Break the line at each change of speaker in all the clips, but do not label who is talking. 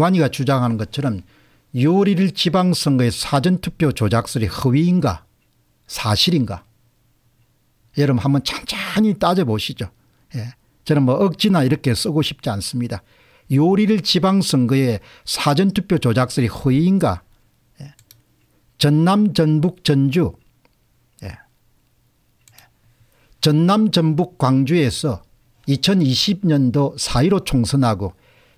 김관희가 주장하는 것처럼 6월 1일 지방선거의 사전투표 조작설이 허위인가 사실인가 여러분 한번 천천히 따져보시죠. 예. 저는 뭐 억지나 이렇게 쓰고 싶지 않습니다. 6월 1일 지방선거의 사전투표 조작설이 허위인가 예. 전남 전북 전주 예. 예 전남 전북 광주에서 2020년도 4.15 총선하고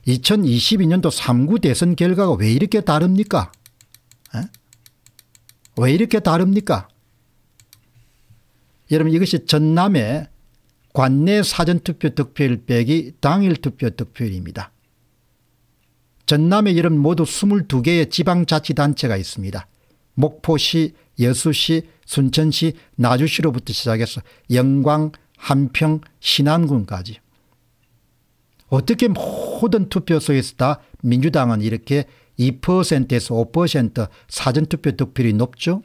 2022년도 3구 대선 결과가 왜 이렇게 다릅니까? 에? 왜 이렇게 다릅니까? 여러분 이것이 전남의 관내 사전투표 득표율 빼기 당일 투표 득표율입니다. 전남에 여러 모두 22개의 지방자치단체가 있습니다. 목포시, 여수시, 순천시, 나주시로부터 시작해서 영광, 함평, 신안군까지 어떻게 모든 투표소에서 다 민주당은 이렇게 2%에서 5% 사전투표 득표율이 높죠?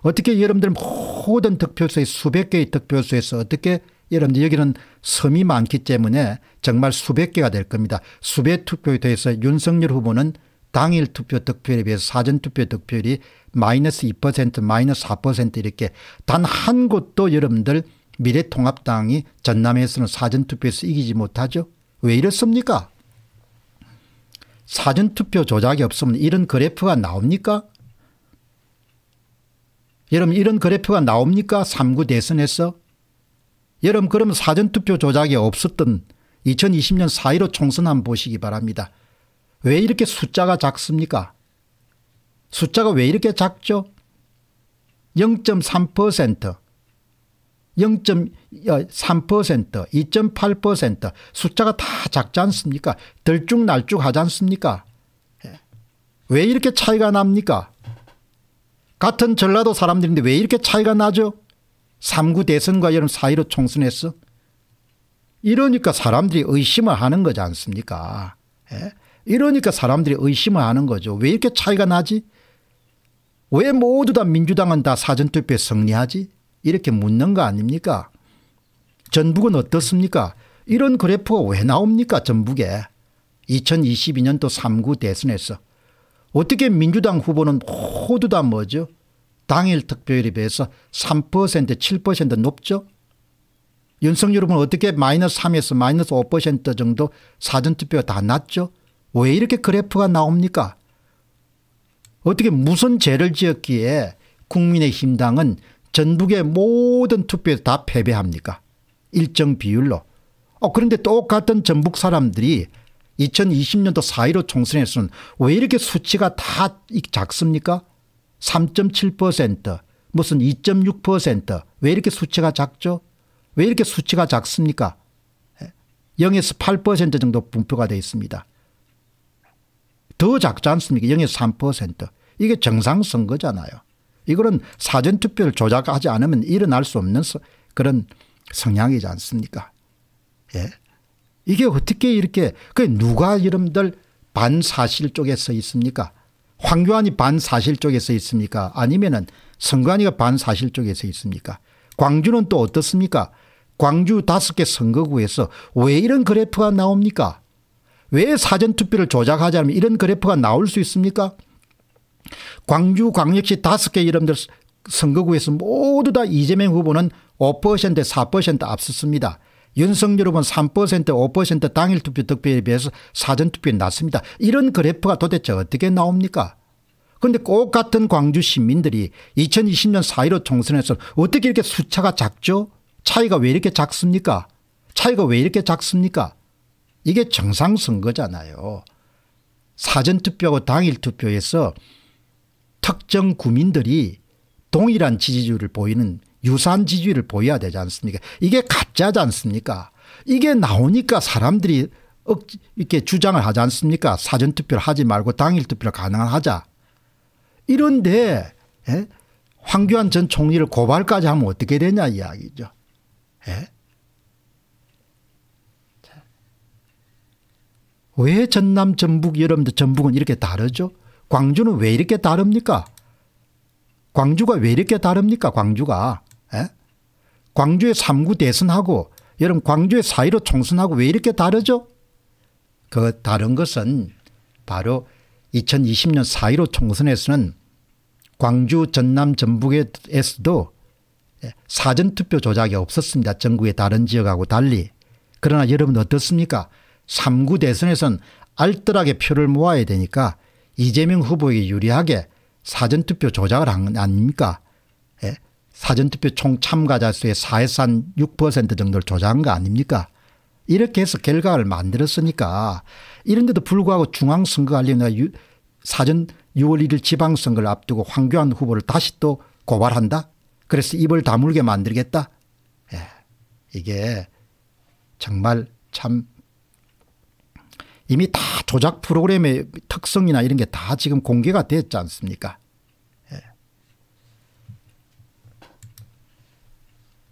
어떻게 여러분들 모든 득표소에 수백 개의 득표소에서 어떻게 여러분들 여기는 섬이 많기 때문에 정말 수백 개가 될 겁니다. 수백 투표에 대해서 윤석열 후보는 당일 투표 득표율에 비해서 사전투표 득표율이 마이너스 2% 마이너스 4% 이렇게 단 한 곳도 여러분들 미래통합당이 전남에서는 사전투표에서 이기지 못하죠. 왜 이렇습니까? 사전투표 조작이 없으면 이런 그래프가 나옵니까? 여러분 이런 그래프가 나옵니까? 3구 대선에서? 여러분 그러면 사전투표 조작이 없었던 2020년 4.15 총선 한번 보시기 바랍니다. 왜 이렇게 숫자가 작습니까? 숫자가 왜 이렇게 작죠? 0.3% 0.3% 2.8% 숫자가 다 작지 않습니까 들쭉날쭉 하지 않습니까 예. 왜 이렇게 차이가 납니까 같은 전라도 사람들인데 왜 이렇게 차이가 나죠 3구 대선과 여름 4.15 총선에서 이러니까 사람들이 의심을 하는 거지 않습니까 예? 이러니까 사람들이 의심을 하는 거죠 왜 이렇게 차이가 나지 왜 모두 다 민주당은 다 사전투표에 승리하지 이렇게 묻는 거 아닙니까? 전북은 어떻습니까? 이런 그래프가 왜 나옵니까 전북에 2022년도 3구 대선에서 어떻게 민주당 후보는 모두 다 뭐죠? 당일 득표에 비해서 3% 7% 높죠? 윤석열은 어떻게 마이너스 3에서 마이너스 5% 정도 사전투표가 다 났죠? 왜 이렇게 그래프가 나옵니까? 어떻게 무슨 죄를 지었기에 국민의힘당은 전북의 모든 투표에서 다 패배합니까? 일정 비율로. 어, 그런데 똑같은 전북 사람들이 2020년도 4.15 총선에서는 왜 이렇게 수치가 다 작습니까? 3.7% 무슨 2.6%왜 이렇게 수치가 작죠? 왜 이렇게 수치가 작습니까? 0에서 예, 8% 정도 분포가 되어 있습니다. 더 작지 않습니까? 0에서 3%. 이게 정상선거잖아요. 이거는 사전투표를 조작하지 않으면 일어날 수 없는 그런 성향이지 않습니까? 예. 이게 어떻게 이렇게 그 누가 이름들 반사실 쪽에 서 있습니까? 황교안이 반사실 쪽에 서 있습니까? 아니면은 선관위가 반사실 쪽에 서 있습니까? 광주는 또 어떻습니까? 광주 다섯 개 선거구에서 왜 이런 그래프가 나옵니까? 왜 사전투표를 조작하자면 이런 그래프가 나올 수 있습니까? 광주 광역시 다섯 개 이름들 선거구에서 모두 다 이재명 후보는 5% 4% 앞섰습니다. 윤석열 후보는 3% 5% 당일 투표 득표에 비해서 사전투표에 낮습니다. 이런 그래프가 도대체 어떻게 나옵니까 그런데 꼭 같은 광주 시민들이 2020년 4.15 총선에서 어떻게 이렇게 수차가 작죠 차이가 왜 이렇게 작습니까 차이가 왜 이렇게 작습니까 이게 정상선거잖아요. 사전투표하고 당일투표에서 특정 구민들이 동일한 지지율을 보이는 유사한 지지율을 보여야 되지 않습니까? 이게 가짜지 않습니까? 이게 나오니까 사람들이 이렇게 주장을 하지 않습니까? 사전 투표를 하지 말고 당일 투표를 가능하자. 이런데 예? 황교안 전 총리를 고발까지 하면 어떻게 되냐 이야기죠. 예? 왜 전남 전북 여러분들 전북은 이렇게 다르죠? 광주는 왜 이렇게 다릅니까? 광주가 왜 이렇게 다릅니까? 광주가. 에? 예? 광주의 3구 대선하고 여러분 광주의 4.15 총선하고 왜 이렇게 다르죠? 그 다른 것은 바로 2020년 4.15 총선에서는 광주 전남 전북에서도 예, 사전투표 조작이 없었습니다. 전국의 다른 지역하고 달리. 그러나 여러분 어떻습니까? 3구 대선에선 알뜰하게 표를 모아야 되니까 이재명 후보에게 유리하게 사전투표 조작을 한건 아닙니까? 예? 사전투표 총 참가자 수의 4에서 한 6% 정도를 조작한 거 아닙니까? 이렇게 해서 결과를 만들었으니까 이런데도 불구하고 중앙선거관리위원회가 사전 6월 1일 지방선거를 앞두고 황교안 후보를 다시 또 고발한다? 그래서 입을 다물게 만들겠다? 예. 이게 정말 참 이미 다 조작 프로그램의 특성이나 이런 게 다 지금 공개가 됐지 않습니까? 예.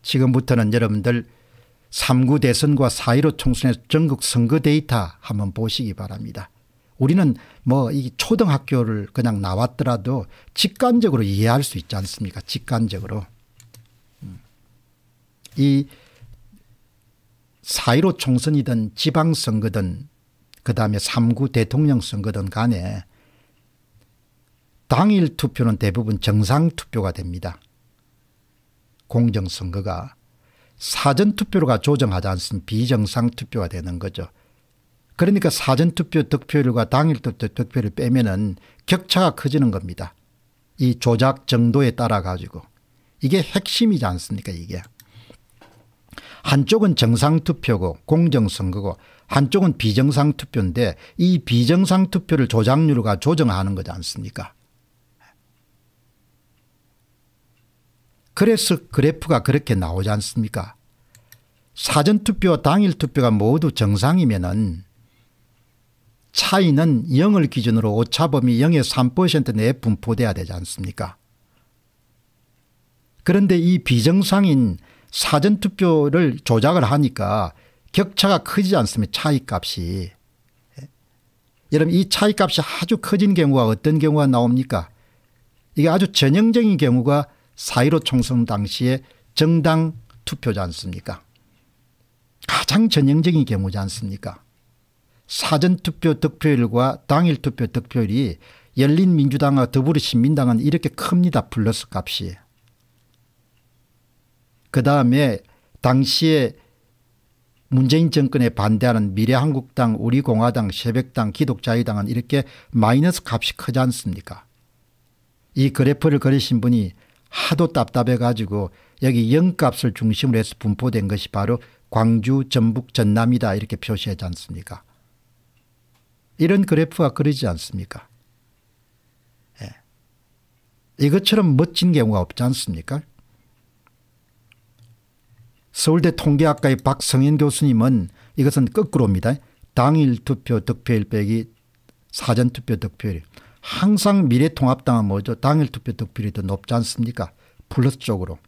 지금부터는 여러분들 3구 대선과 4.15 총선의 전국 선거 데이터 한번 보시기 바랍니다. 우리는 뭐 이 초등학교를 그냥 나왔더라도 직관적으로 이해할 수 있지 않습니까? 직관적으로. 음. 이4.15 총선이든 지방선거든 그 다음에 3구 대통령 선거든 간에 당일 투표는 대부분 정상 투표가 됩니다. 공정선거가 사전투표로가 조정하지 않습니까 비정상 투표가 되는 거죠. 그러니까 사전투표 득표율과 당일투표 득표를 빼면 은 격차가 커지는 겁니다. 이 조작 정도에 따라 가지고 이게 핵심이지 않습니까 이게. 한쪽은 정상투표고 공정선거고 한쪽은 비정상 투표인데 이 비정상 투표를 조작률과 조정하는 거지 않습니까 그래서 그래프가 그렇게 나오지 않습니까 사전투표와 당일투표가 모두 정상이면 은 차이는 0을 기준으로 오차범위 0의 3%내에 분포돼야 되지 않습니까 그런데 이 비정상인 사전투표를 조작을 하니까 격차가 크지 않습니다. 차이 값이. 예. 여러분 이 차이 값이 아주 커진 경우가 어떤 경우가 나옵니까? 이게 아주 전형적인 경우가 사1로 총선 당시에 정당 투표지 않습니까? 가장 전형적인 경우지 않습니까? 사전투표 득표율과 당일투표 득표율이 열린민주당과 더불어신민당은 이렇게 큽니다. 플러스 값이. 그 다음에 당시에 문재인 정권에 반대하는 미래한국당 우리공화당 새벽당 기독자유당은 이렇게 마이너스 값이 크지 않습니까 이 그래프를 그리신 분이 하도 답답해 가지고 여기 영값을 중심으로 해서 분포된 것이 바로 광주 전북 전남이다 이렇게 표시하지 않습니까 이런 그래프가 그리지 않습니까 예. 이것처럼 멋진 경우가 없지 않습니까 서울대 통계학과의 박성현 교수님은 이것은 거꾸로입니다. 당일 투표 득표일 빼기 사전 투표 득표일. 항상 미래통합당은 뭐죠? 당일 투표 득표율이 더 높지 않습니까? 플러스 쪽으로.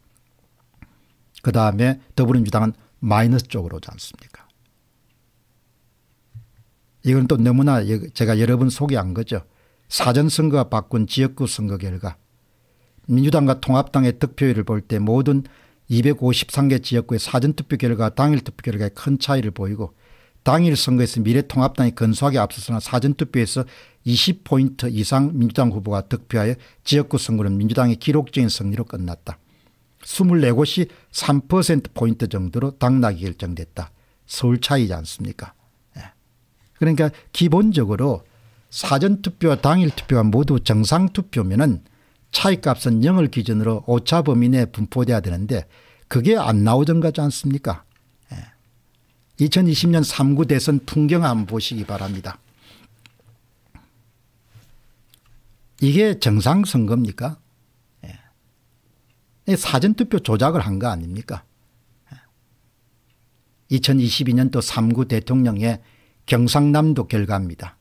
그 다음에 더불어민주당은 마이너스 쪽으로지 않습니까? 이건 또 너무나 제가 여러 번 소개한 거죠. 사전선거가 바꾼 지역구 선거 결과. 민주당과 통합당의 득표율을 볼 때 모든 253개 지역구의 사전투표 결과 당일투표 결과에 큰 차이를 보이고 당일 선거에서 미래통합당이 건수하게 앞서서나 사전투표에서 20포인트 이상 민주당 후보가 득표하여 지역구 선거는 민주당의 기록적인 승리로 끝났다. 24곳이 3%포인트 정도로 당락이 결정됐다. 서울 차이지 않습니까? 예. 그러니까 기본적으로 사전투표와 당일투표가 모두 정상투표면은 차이값은 0을 기준으로 오차 범위 내에 분포돼야 되는데 그게 안 나오던 거지 않습니까? 2020년 예. 3구 대선 풍경 한번 보시기 바랍니다. 이게 정상선거입니까? 예. 사전투표 조작을 한 거 아닙니까? 2022년도 예. 3구 대통령의 경상남도 결과입니다.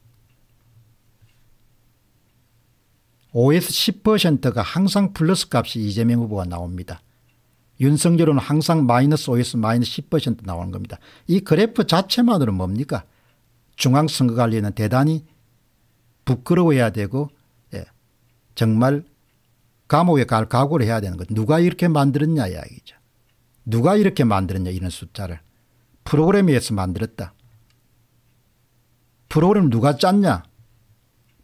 5에서 10%가 항상 플러스 값이 이재명 후보가 나옵니다. 윤석열은 항상 마이너스 5에서 마이너스 10% 나오는 겁니다. 이 그래프 자체만으로 뭡니까? 중앙선거관리는 대단히 부끄러워해야 되고 예, 정말 감옥에 갈 각오를 해야 되는 것. 누가 이렇게 만들었냐 이야기죠. 누가 이렇게 만들었냐 이런 숫자를. 프로그램에서 만들었다. 프로그램 누가 짰냐?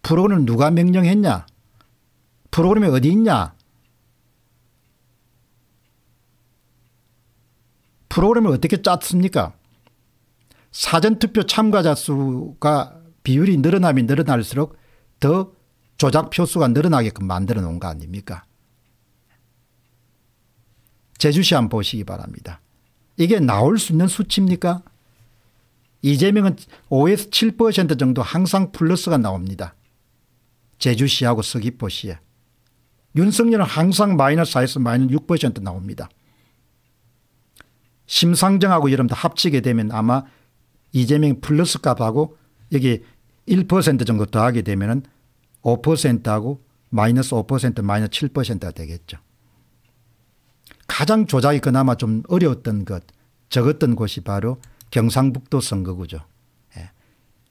프로그램 누가 명령했냐? 프로그램이 어디 있냐? 프로그램을 어떻게 짰습니까? 사전투표 참가자 수가 비율이 늘어나면 늘어날수록 더 조작 표수가 늘어나게끔 만들어 놓은 거 아닙니까? 제주시 한번 보시기 바랍니다. 이게 나올 수 있는 수치입니까? 이재명은 5에서 7% 정도 항상 플러스가 나옵니다. 제주시하고 서귀포시에. 윤석열은 항상 마이너스 4에서 마이너스 6% 나옵니다. 심상정하고 여러분 다 합치게 되면 아마 이재명 플러스 값하고 여기 1% 정도 더하게 되면 5%하고 마이너스 5% 마이너스 7%가 되겠죠. 가장 조작이 그나마 좀 어려웠던 것 적었던 곳이 바로 경상북도 선거구죠. 예.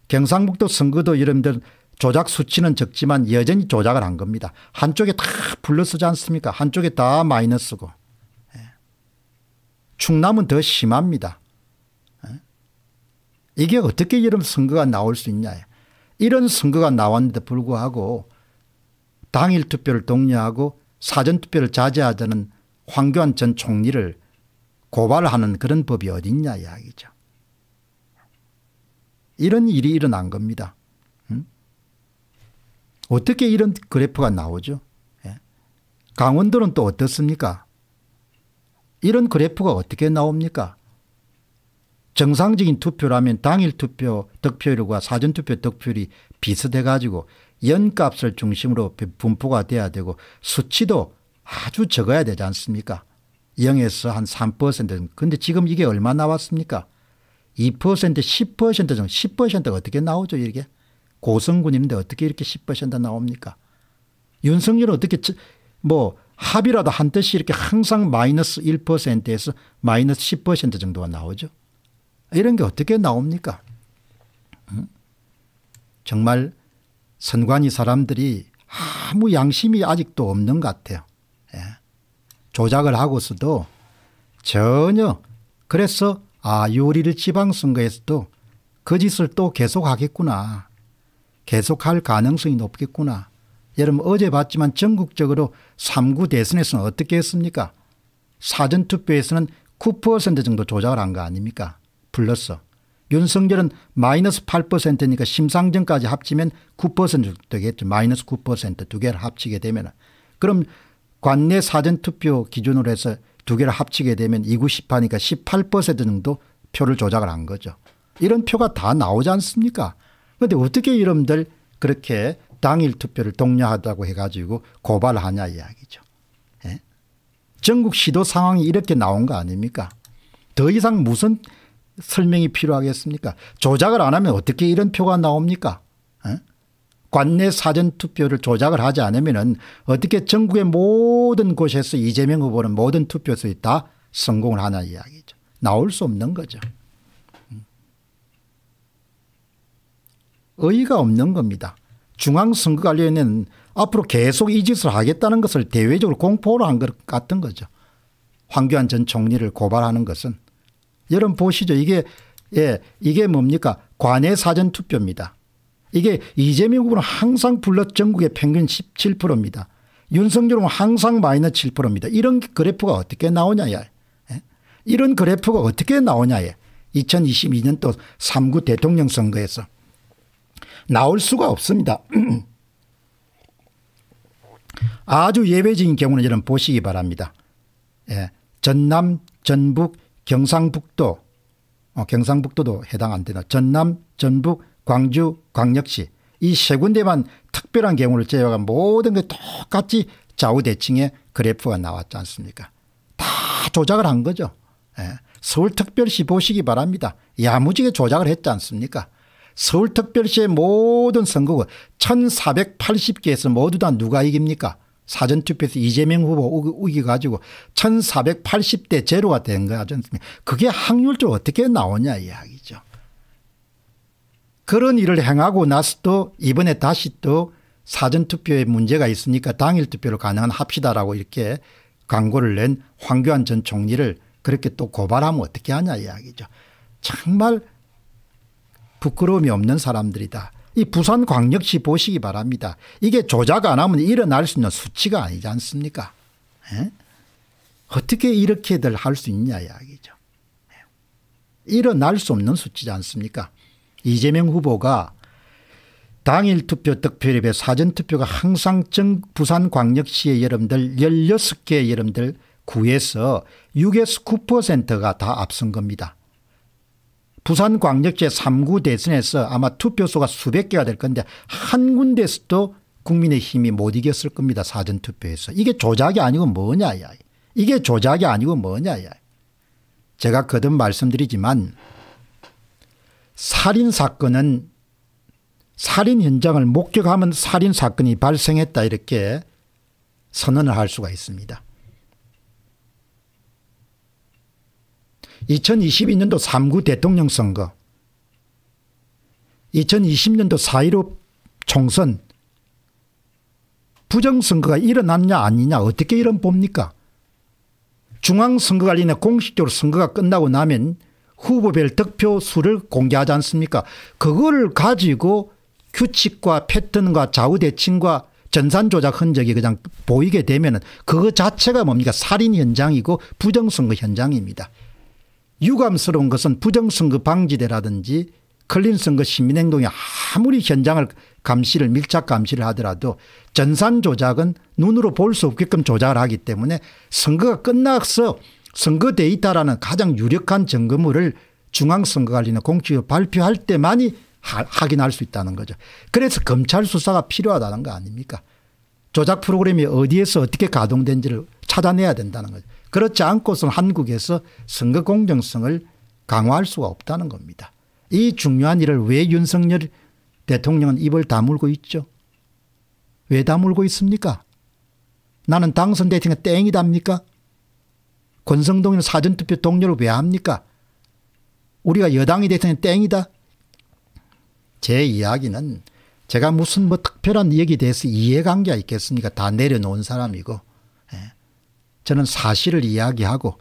경상북도 선거도 여러분들 조작 수치는 적지만 여전히 조작을 한 겁니다. 한쪽에 다 플러스지 않습니까? 한쪽에 다 마이너스고. 예. 충남은 더 심합니다. 예. 이게 어떻게 이런 선거가 나올 수 있냐. 이런 선거가 나왔는데 불구하고 당일 투표를 독려하고 사전 투표를 자제하자는 황교안 전 총리를 고발하는 그런 법이 어딨냐 이야기죠. 이런 일이 일어난 겁니다. 어떻게 이런 그래프가 나오죠? 예. 강원도는 또 어떻습니까? 이런 그래프가 어떻게 나옵니까? 정상적인 투표라면 당일 투표 득표율과 사전 투표 득표율이 비슷해 가지고 연값을 중심으로 분포가 돼야 되고 수치도 아주 적어야 되지 않습니까? 0에서 한 3%. 근데 지금 이게 얼마 나왔습니까? 2% 10% 정도 10%가 어떻게 나오죠 이게? 고성군인데 어떻게 이렇게 10% 나옵니까? 윤석열 어떻게 뭐 합이라도 한 뜻이 이렇게 항상 마이너스 1%에서 마이너스 10% 정도가 나오죠. 이런 게 어떻게 나옵니까? 응? 정말 선관위 사람들이 아무 양심이 아직도 없는 것 같아요. 예. 조작을 하고서도 전혀 그래서 아 유리를 지방선거에서도 그 짓을 또 계속하겠구나. 계속할 가능성이 높겠구나. 여러분 어제 봤지만 전국적으로 3구 대선에서는 어떻게 했습니까? 사전투표에서는 9% 정도 조작을 한 거 아닙니까? 불렀어. 윤석열은 마이너스 8%니까 심상정까지 합치면 9% 되겠죠. 마이너스 9%두 개를 합치게 되면. 그럼 관내 사전투표 기준으로 해서 두 개를 합치게 되면 2구 10하니까 18% 정도 표를 조작을 한 거죠. 이런 표가 다 나오지 않습니까? 그런데 어떻게 이름들 그렇게 당일 투표를 독려하다고 해가지고 고발하냐 이야기죠. 예? 전국 시도 상황이 이렇게 나온 거 아닙니까? 더 이상 무슨 설명이 필요하겠습니까? 조작을 안 하면 어떻게 이런 표가 나옵니까? 예? 관내 사전투표를 조작을 하지 않으면 어떻게 전국의 모든 곳에서 이재명 후보는 모든 투표소에 다 성공을 하냐 이야기죠. 나올 수 없는 거죠. 의의가 없는 겁니다. 중앙선거관리위원회는 앞으로 계속 이 짓을 하겠다는 것을 대외적으로 공포를 한것 같은 거죠. 황교안 전 총리를 고발하는 것은. 여러분 보시죠. 이게 예, 이게 뭡니까? 관외 사전 투표입니다. 이게 이재명 후보는 항상 불러 전국의 평균 17%입니다. 윤석열은 항상 마이너 7%입니다. 이런 그래프가 어떻게 나오냐에 예? 이런 그래프가 어떻게 나오냐에 2022년도 3구 대통령 선거에서 나올 수가 없습니다. 아주 예외적인 경우는 여러분 보시기 바랍니다. 예, 전남, 전북, 경상북도, 어, 경상북도도 해당 안 되나. 전남, 전북, 광주, 광역시 이 세 군데만 특별한 경우를 제외한 모든 게 똑같이 좌우대칭의 그래프가 나왔지 않습니까? 다 조작을 한 거죠. 예. 서울특별시 보시기 바랍니다. 야무지게 조작을 했지 않습니까? 서울특별시의 모든 선거구 1480개에서 모두 다 누가 이깁니까 사전투표에서 이재명 후보 우기가지고 1480대 제로가 된 거지 않습니까 그게 확률적으로 어떻게 나오냐 이야기죠. 그런 일을 행하고 나서 또 이번에 다시 또 사전투표에 문제가 있으니까 당일투표로 가능한 합시다라고 이렇게 광고를 낸 황교안 전 총리를 그렇게 또 고발하면 어떻게 하냐 이야기죠. 정말 부끄러움이 없는 사람들이다. 이 부산 광역시 보시기 바랍니다. 이게 조작 안 하면 일어날 수 있는 수치가 아니지 않습니까? 에? 예? 어떻게 이렇게들 할 수 있냐 이야기죠. 예. 일어날 수 없는 수치지 않습니까? 이재명 후보가 당일 투표 득표율에 사전 투표가 항상 정 부산 광역시의 여러분들 16개 여러분들 구에서 6에서 9%가 다 앞선 겁니다. 부산광역제 3구 대선에서 아마 투표소가 수백 개가 될 건데 한 군데에서도 국민의힘이 못 이겼을 겁니다. 사전투표에서. 이게 조작이 아니고 뭐냐. 야. 이게 조작이 아니고 뭐냐. 야. 제가 거듭 말씀드리지만 살인사건은 살인 현장을 목격하면 살인사건이 발생했다 이렇게 선언을 할 수가 있습니다. 2022년도 3구 대통령 선거, 2020년도 4.15 총선 부정선거가 일어났냐 아니냐 어떻게 이런 봅니까? 중앙선거관리는 공식적으로 선거가 끝나고 나면 후보별 득표 수를 공개하지 않습니까? 그거를 가지고 규칙과 패턴과 좌우대칭과 전산조작 흔적이 그냥 보이게 되면 그거 자체가 뭡니까? 살인 현장이고 부정선거 현장입니다. 유감스러운 것은 부정선거 방지대라든지 클린선거 시민행동이 아무리 현장을 감시를 밀착 감시를 하더라도 전산 조작은 눈으로 볼 수 없게끔 조작을 하기 때문에 선거가 끝나서 선거 데이터라는 가장 유력한 증거물을 중앙선거관리는 공식으로 발표할 때만이 하, 확인할 수 있다는 거죠. 그래서 검찰 수사가 필요하다는 거 아닙니까 조작 프로그램이 어디에서 어떻게 가동된지를 찾아내야 된다는 거죠. 그렇지 않고서는 한국에서 선거 공정성을 강화할 수가 없다는 겁니다. 이 중요한 일을 왜 윤석열 대통령은 입을 다물고 있죠? 왜 다물고 있습니까? 나는 당선대통령 땡이답니까? 권성동이는 사전투표 동료를 왜 합니까? 우리가 여당이 대통령 땡이다? 제 이야기는 제가 무슨 뭐 특별한 얘기에 대해서 이해관계가 있겠습니까? 다 내려놓은 사람이고. 예. 저는 사실을 이야기하고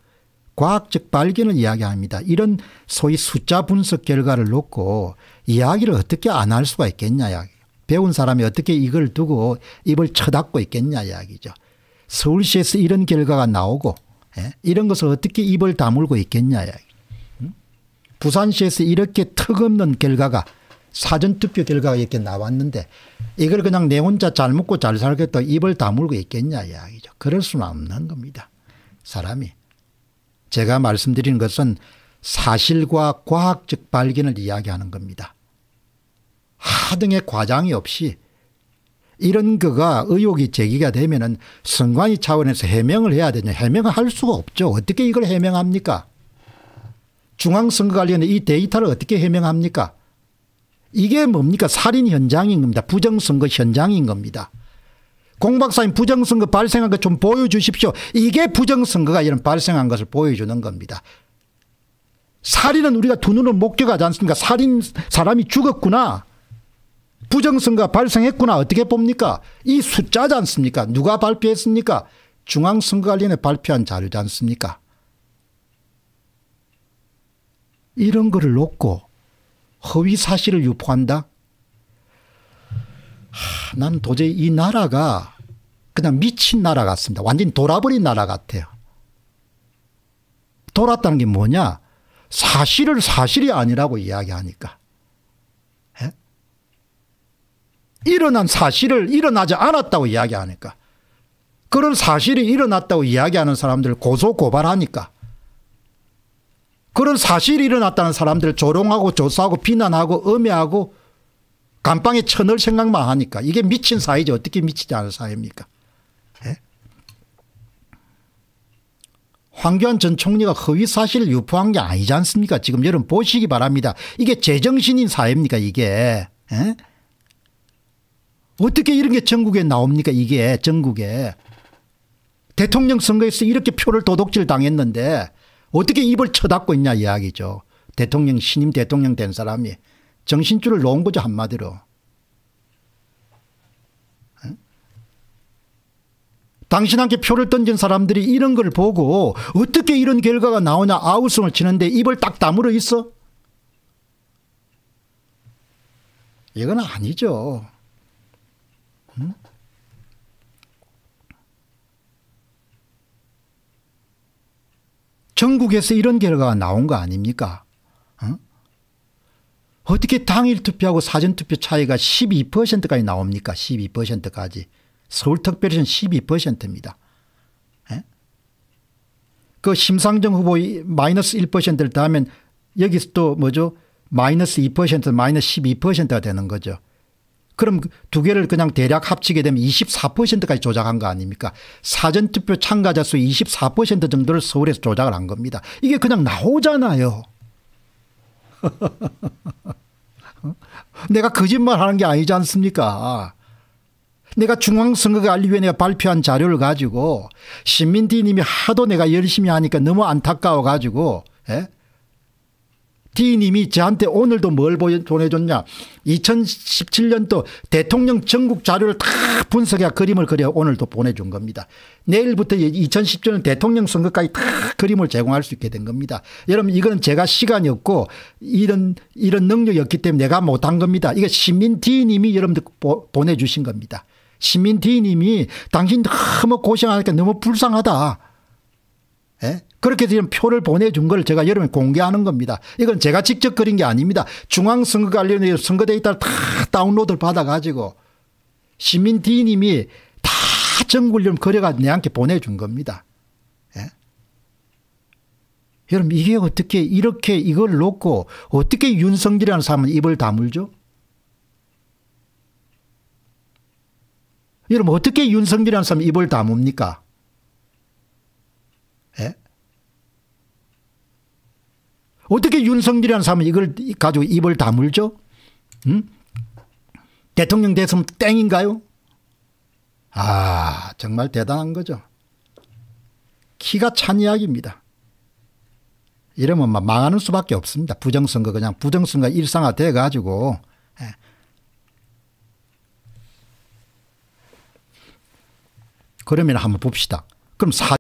과학적 발견을 이야기합니다. 이런 소위 숫자 분석 결과를 놓고 이야기를 어떻게 안 할 수가 있겠냐 이야기. 배운 사람이 어떻게 이걸 두고 입을 쳐닫고 있겠냐 이야기죠. 서울시에서 이런 결과가 나오고 예? 이런 것을 어떻게 입을 다물고 있겠냐 이야기. 음? 부산시에서 이렇게 턱없는 결과가 사전투표 결과가 이렇게 나왔는데 이걸 그냥 내 혼자 잘 먹고 잘 살겠다 입을 다물고 있겠냐 이야기죠. 그럴 수는 없는 겁니다. 사람이. 제가 말씀드린 것은 사실과 과학적 발견을 이야기하는 겁니다. 하등의 과장이 없이 이런 거가 의혹이 제기가 되면은 선관위 차원에서 해명을 해야 되냐 해명을 할 수가 없죠. 어떻게 이걸 해명합니까? 중앙선거관련해 이 데이터를 어떻게 해명합니까? 이게 뭡니까 살인 현장인 겁니다. 부정선거 현장인 겁니다. 공박사님 부정선거 발생한 것 좀 보여주십시오. 이게 부정선거가 이런 발생한 것을 보여주는 겁니다. 살인은 우리가 두 눈을 목격하지 않습니까? 살인 사람이 죽었구나. 부정선거 가 발생했구나. 어떻게 봅니까? 이 숫자지 않습니까? 누가 발표했습니까? 중앙선거관리원회 발표한 자료지 않습니까? 이런 거를 놓고 허위 사실을 유포한다? 하, 난 도저히 이 나라가 그냥 미친 나라 같습니다. 완전 돌아버린 나라 같아요. 돌았다는 게 뭐냐? 사실을 사실이 아니라고 이야기하니까. 에? 일어난 사실을 일어나지 않았다고 이야기하니까. 그런 사실이 일어났다고 이야기하는 사람들을 고소 고발하니까. 그런 사실이 일어났다는 사람들을 조롱하고 조사하고 비난하고 음해하고 감방에 쳐넣을 생각만 하니까 이게 미친 사이지 어떻게 미치지 않을 사회입니까 예? 황교안 전 총리가 허위 사실을 유포한 게 아니지 않습니까 지금 여러분 보시기 바랍니다 이게 제정신인 사회입니까 이게 예? 어떻게 이런 게 전국에 나옵니까 이게 전국에 대통령 선거에서 이렇게 표를 도둑질 당했는데 어떻게 입을 쳐닫고 있냐 이야기죠. 대통령 신임 대통령 된 사람이 정신줄을 놓은 거죠 한마디로. 당신한테 표를 던진 사람들이 이런 걸 보고 어떻게 이런 결과가 나오냐 아우성을 치는데 입을 딱 다물어 있어? 이건 아니죠. 전국에서 이런 결과가 나온 거 아닙니까? 어? 어떻게 당일 투표하고 사전 투표 차이가 12%까지 나옵니까? 12%까지. 서울특별시는 12%입니다. 에? 예? 그 심상정 후보의 마이너스 1%를 더하면 여기서 또 뭐죠? 마이너스 2% 마이너스 12%가 되는 거죠. 그럼 두 개를 그냥 대략 합치게 되면 24%까지 조작한 거 아닙니까 사전투표 참가자 수 24% 정도를 서울에서 조작을 한 겁니다. 이게 그냥 나오잖아요. 내가 거짓말하는 게 아니지 않습니까 내가 중앙선거관리위원회가 발표한 자료를 가지고 신민디님이 하도 내가 열심히 하니까 너무 안타까워 가지고 예? D님이 저한테 오늘도 뭘 보내줬냐 2017년도 대통령 전국 자료를 다 분석해 그림을 그려 오늘도 보내준 겁니다. 내일부터 2017년 대통령 선거까지 다 그림을 제공할 수 있게 된 겁니다. 여러분 이거는 제가 시간이 없고 이런 이런 능력이 없기 때문에 내가 못한 겁니다. 이게 시민 D님이 여러분들 보, 보내주신 겁니다. 시민 D님이 당신 너무 고생하니까 너무 불쌍하다. 에? 예? 그렇게 지금 표를 보내준 걸 제가 여러분 공개하는 겁니다. 이건 제가 직접 그린 게 아닙니다. 중앙선거관리위원회 선거 데이터를 다 다운로드를 받아가지고 시민 D님이 다 정굴념 그려가 내한테 보내준 겁니다. 예? 여러분 이게 어떻게 이렇게 이걸 놓고 어떻게 윤석이라는 사람은 입을 다물죠? 여러분 어떻게 윤석이라는 사람은 입을 다뭅니까? 어떻게 윤석열이라는 사람은 이걸 가지고 입을 다물죠? 음? 대통령 됐으면 땡인가요? 아 정말 대단한 거죠. 키가 찬 이야기입니다. 이러면 막 망하는 수밖에 없습니다. 부정선거 그냥 부정선거 일상화 돼 가지고 예. 그러면 한번 봅시다. 그럼 사